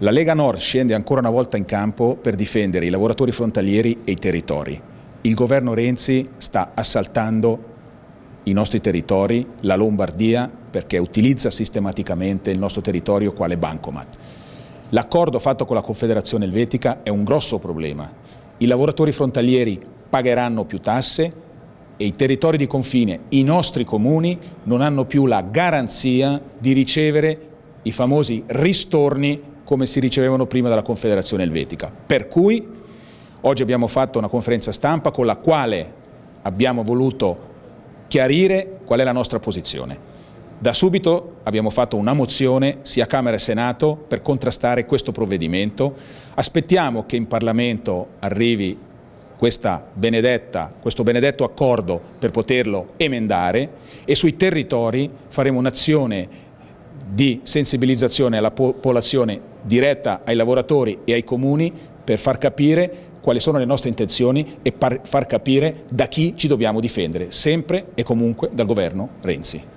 La Lega Nord scende ancora una volta in campo per difendere i lavoratori frontalieri e i territori. Il governo Renzi sta assaltando i nostri territori, la Lombardia, perché utilizza sistematicamente il nostro territorio quale bancomat. L'accordo fatto con la Confederazione Elvetica è un grosso problema. I lavoratori frontalieri pagheranno più tasse e i territori di confine, i nostri comuni, non hanno più la garanzia di ricevere i famosi ristorni come si ricevevano prima dalla Confederazione Elvetica. Per cui oggi abbiamo fatto una conferenza stampa con la quale abbiamo voluto chiarire qual è la nostra posizione. Da subito abbiamo fatto una mozione sia Camera e Senato per contrastare questo provvedimento. Aspettiamo che in Parlamento arrivi questo benedetto accordo per poterlo emendare e sui territori faremo un'azione di sensibilizzazione alla popolazione diretta ai lavoratori e ai comuni per far capire quali sono le nostre intenzioni e far capire da chi ci dobbiamo difendere, sempre e comunque dal governo Renzi.